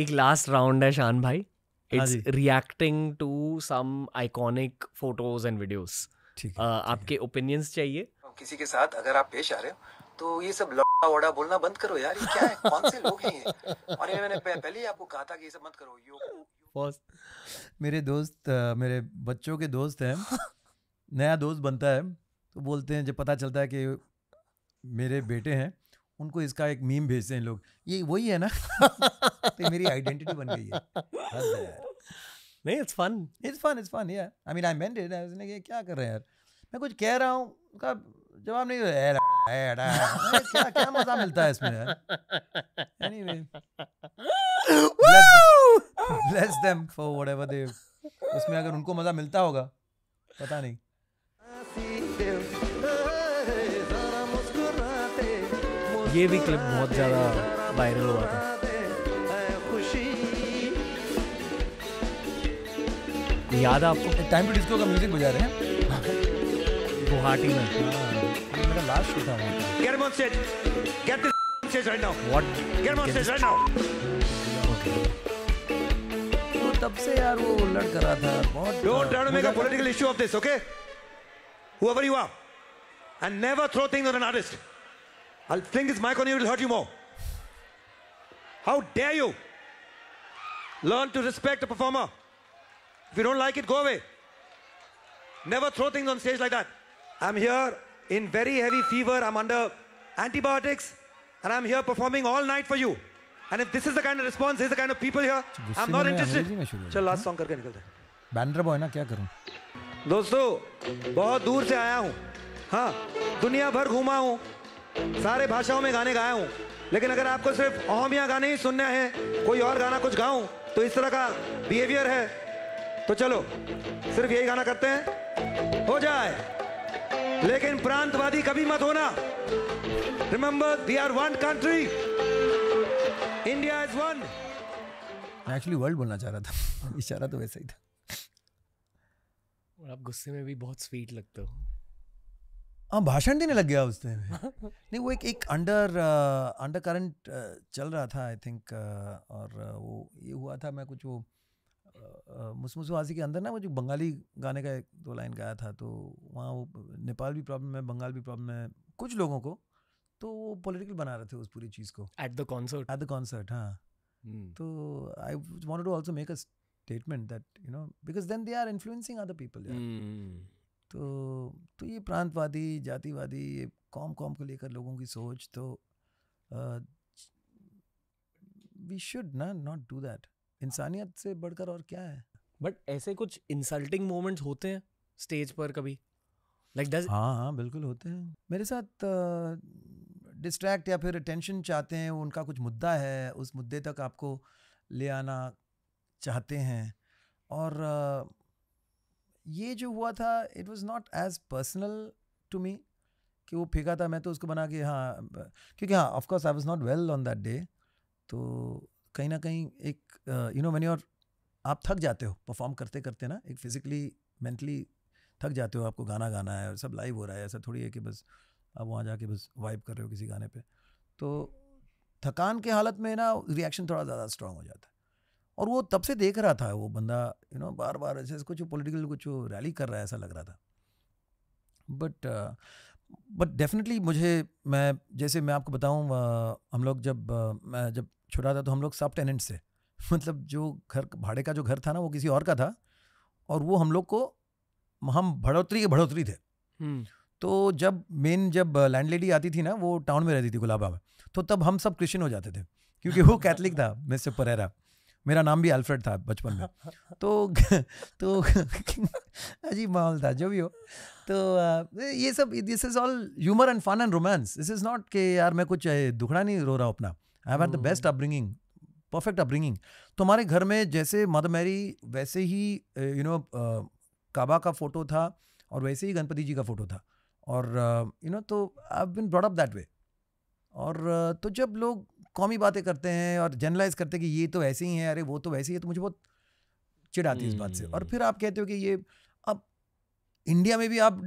एक last round है शान भाई it's reacting to some iconic photos and videos आपके ओपिनियंस चाहिए किसी के साथ अगर आप पेश आ रहे हो तो ये सब लौड़ा वोड़ा बोलना बंद करो यार ये क्या है कौन से लोग हैं और ये मैंने पहले ही आपको कहा था कि ये सब मत करो यो बॉस मेरे दोस्त uh, मेरे बच्चों के दोस्त हैं नया दोस्त बनता है तो बोलते हैं जब पता चलता है कि मेरे बेटे हैं उनको इसका एक मीम भेजते हैं लोग ये वही है ना तो मेरी आइडेंटिटी बन गई है नहीं it's fun it's fun it's fun I mean I क्या कर रहे हैं यार मैं कुछ कह रहा हूँ उसका जवाब नहीं है क्या क्या मजा मिलता है इसमें यार anyway bless them for whatever they उसमें अगर उनको मजा मिलता होगा पता नहीं ये भी क्लिप बहुत ज्यादा वायरल हुआ था याद है आपको टाइम पे डिस्को का म्यूजिक बजा रहे हैं गुवाहाटी में हाँ, मेरा लास्ट शो था तब से यार वो लड़ कर रहा था बहुत don't try to make a political issue of this okay whoever you are and never throw things on an artist I'll fling this mic on you, it'll hurt you more. How dare you? Learn to respect a performer. If you don't like it, go away. Never throw things on stage like that. I'm here in very heavy fever. I'm under antibiotics. And I'm here performing all night for you. And if this is the kind of response, is the kind of people here, I'm not interested. चल last song करके निकलते हैं। बैंडर boy ना क्या करूं? दोस्तों बहुत दूर से आया हूँ हाँ दुनिया भर घूमा हूँ सारे भाषाओं में गाने गाया हूँ लेकिन अगर आपको सिर्फ अहमिया गाने ही सुनने हैं कोई और गाना कुछ गाऊं तो इस तरह का बिहेवियर है तो चलो सिर्फ यही गाना करते हैं हो जाए लेकिन प्रांतवादी कभी मत होना remember we are one country India is one मैं एक्चुअली वर्ल्ड बोलना चाह रहा था इशारा तो वैसा ही था और आप गुस्से में भी बहुत स्वीट लगते हो हाँ भाषण देने लग गया उस टाइम नहीं वो एक एक अंडर अंडर करंट चल रहा था आई थिंक uh, और uh, वो ये हुआ था मैं कुछ वो uh, मुसमुसु हाजी के अंदर ना वो जो बंगाली गाने का एक दो लाइन गाया था तो वहाँ वो नेपाल भी प्रॉब्लम है बंगाल भी प्रॉब्लम है कुछ लोगों को तो वो पॉलिटिकल बना रहे थे उस पूरी चीज़ को at the concert at the concert हाँ hmm. तो I want to also make a statement that you know because then they are influencing other people तो तो ये प्रांतवादी जातिवादी ये कॉम कॉम को लेकर लोगों की सोच तो वी शुड ना नॉट डू दैट इंसानियत से बढ़कर और क्या है बट ऐसे कुछ इंसल्टिंग मोमेंट्स होते हैं स्टेज पर कभी लाइक like does... हाँ हाँ बिल्कुल होते हैं मेरे साथ डिस्ट्रैक्ट uh, या फिर अटेंशन चाहते हैं उनका कुछ मुद्दा है उस मुद्दे तक आपको ले आना चाहते हैं और uh, ये जो हुआ था it was not as personal to me कि वो फेंका था मैं तो उसको बना के हाँ क्योंकि हाँ of course I was not well on that day तो कहीं ना कहीं एक यू नो मैनी और आप थक जाते हो परफॉर्म करते करते ना एक फिज़िकली मेंटली थक जाते हो आपको गाना गाना है और सब लाइव हो रहा है ऐसा थोड़ी है कि बस आप वहाँ जाके बस वाइब कर रहे हो किसी गाने पे तो थकान के हालत में ना रिएक्शन थोड़ा ज़्यादा स्ट्रांग हो जाता है और वो तब से देख रहा था वो बंदा यू नो बार बार ऐसे कुछ पॉलिटिकल कुछ रैली कर रहा है ऐसा लग रहा था बट बट डेफिनेटली मुझे मैं जैसे मैं आपको बताऊं uh, हम लोग जब uh, मैं जब छोटा था तो हम लोग सब टेनेंट थे मतलब जो घर भाड़े का जो घर था ना वो किसी और का था और वो हम लोग को हम बढ़ोतरी के बढ़ोतरी थे हम्म। तो जब मेन जब लैंडलेडी आती थी ना वो टाउन में रहती थी गुलाबा में तो तब हम सब क्रिश्चियन हो जाते थे क्योंकि वो कैथलिक था मिस्टर परेरा मेरा नाम भी अल्फ्रेड था बचपन में तो तो अजीब माहौल था जो भी हो तो ये सब this is all humour and fun and romance this is not के यार मैं कुछ दुखड़ा नहीं रो रहा हूँ अपना I have the best upbringing perfect upbringing तो हमारे घर में जैसे मदर मैरी वैसे ही यू नो काबा का फ़ोटो था और वैसे ही गणपति जी का फ़ोटो था और यू नो तो I been brought up that way और तो जब लोग कौमी बातें करते हैं और जनरलाइज करते हैं कि ये तो ऐसे ही है अरे वो तो वैसे ही है तो मुझे बहुत चिड़ाती है इस बात से और हम्म। फिर आप कहते हो कि ये अब इंडिया में भी आप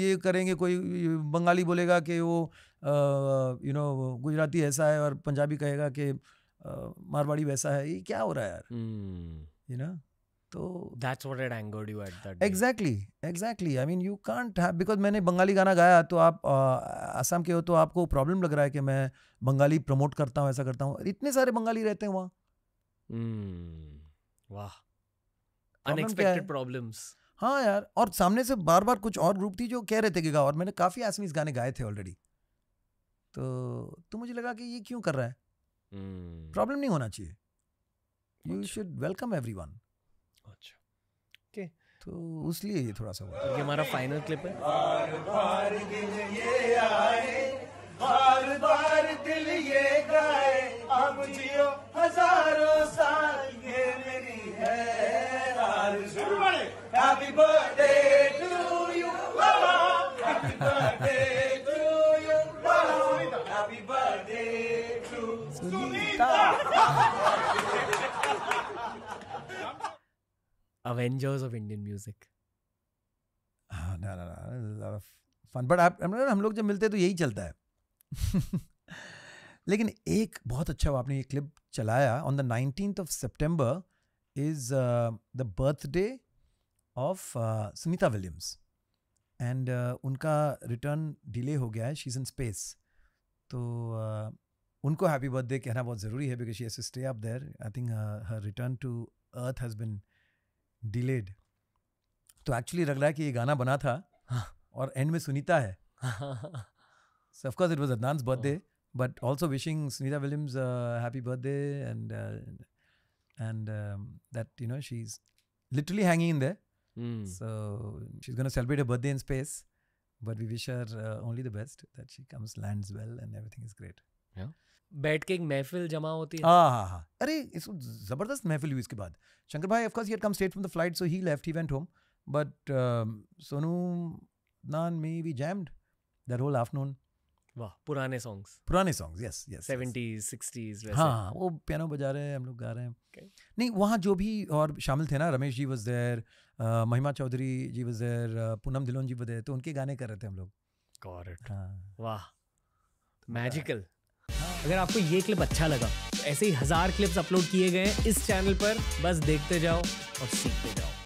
ये करेंगे कोई बंगाली बोलेगा कि वो यू नो गुजराती ऐसा है और पंजाबी कहेगा कि मारवाड़ी वैसा है ये क्या हो रहा है यार यू हम्म। नो तो that's what it angered you at that exactly exactly I mean you can't have because मैंने बंगाली गाना गाया तो आप असम के हो तो आपको प्रॉब्लम लग रहा है कि मैं बंगाली प्रमोट करता हूँ ऐसा करता हूँ इतने सारे बंगाली रहते हैं वहाँ hmm, वाह अनएक्सपेक्टेड प्रॉब्लम्स हाँ यार और सामने से बार बार कुछ और ग्रुप थी जो कह रहे थे कि गाओ और मैंने काफ़ी आसमीज गाने गाए थे ऑलरेडी तो तो मुझे लगा कि ये क्यों कर रहा है प्रॉब्लम hmm. नहीं होना चाहिए यू शुड वेलकम एवरीवन अच्छा ओके तो उसलिए ये थोड़ा सा हुआ तो ये हमारा फाइनल क्लिप है बार बार दिल ये आए बार बार दिल ये गाए अब जियो हजारों साल ये मेरी है आरज़ू हैप्पी बर्थडे टू यू मामा हैप्पी बर्थडे टू यू मामा happy birthday to Sunita Avengers of Indian music. हाँ ना ना ना फन बट आप मतलब हम लोग जब मिलते हैं तो यही चलता है लेकिन एक बहुत अच्छा आपने ये क्लिप चलाया on the nineteen of September is the birthday of Sunita Williams and उनका रिटर्न डिले हो गया है शी इज इन स्पेस तो uh, उनको हैप्पी बर्थडे कहना बहुत ज़रूरी है because she has to stay up there I think her return to earth has been delayed तो एक्चुअली लग रहा है कि ये गाना बना था हाँ। और एंड में सुनीता है of course it was Adnan's birthday but also wishing Sunita Williams happy birthday and and that you know she is literally hanging in the so she is celebrate a birthday in space but we wish are only the best that she comes land well and everything is great बैठ के एक महफिल जमा होती है हाँ हाँ हाँ अरे इसको जबरदस्त महफिल हुई इसके बाद शंकर भाई of course he had come straight from the flight so he left he went home but Sonu नान may be jammed that whole afternoon वाह पुराने सॉन्ग्स पुराने songs yes yes 70s 60s हाँ वो पियानो बजा रहे हैं हम लोग गा रहे हैं okay. नहीं वहाँ जो भी और शामिल थे ना Ramesh ji was there uh, Mahima Chaudhary ji was there uh, Poonam Dhillon ji was there तो उनके गाने कर रहे थे हम लोग हाँ वाह मैजिकल तो अगर आपको ये क्लिप अच्छा लगा तो ऐसे ही हज़ार क्लिप्स अपलोड किए गए हैं इस चैनल पर बस देखते जाओ और सीखते जाओ